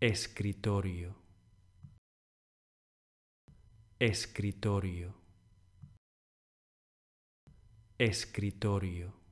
escritorio, escritorio, escritorio.